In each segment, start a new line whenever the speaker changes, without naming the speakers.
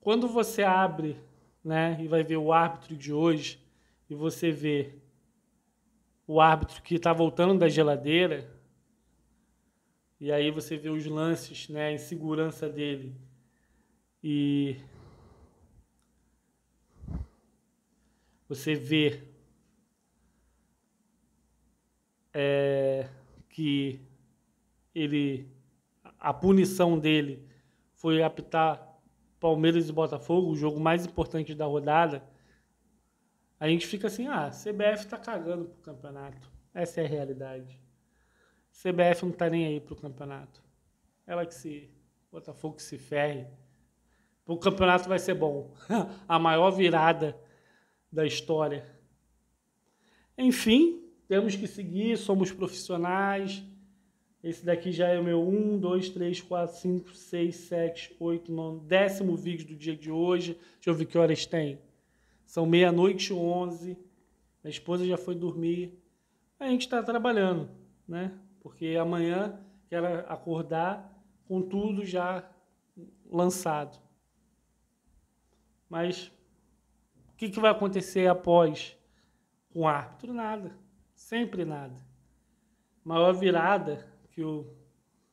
Quando você abre né, e vai ver o árbitro de hoje, e você vê o árbitro que está voltando da geladeira, e aí você vê os lances, né, a insegurança dele, e você vê é, que ele a punição dele foi apitar Palmeiras e Botafogo, o jogo mais importante da rodada, a gente fica assim, ah,
CBF tá cagando pro campeonato.
Essa é a realidade. CBF não tá nem aí pro campeonato. Ela que se. Botafogo que se ferre. O campeonato vai ser bom. a maior virada da história. Enfim, temos que seguir, somos profissionais esse daqui já é o meu 1, 2, 3, 4, 5, 6, 7, 8, 9, décimo vídeo do dia de hoje. Deixa eu ver que horas tem. São meia-noite 11. Minha esposa já foi dormir. A gente está trabalhando, né? Porque amanhã quero acordar com tudo já lançado. Mas o que, que vai acontecer após com o árbitro? Nada. Sempre nada. Maior virada que o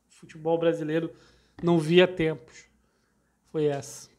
futebol brasileiro não via tempos. Foi essa.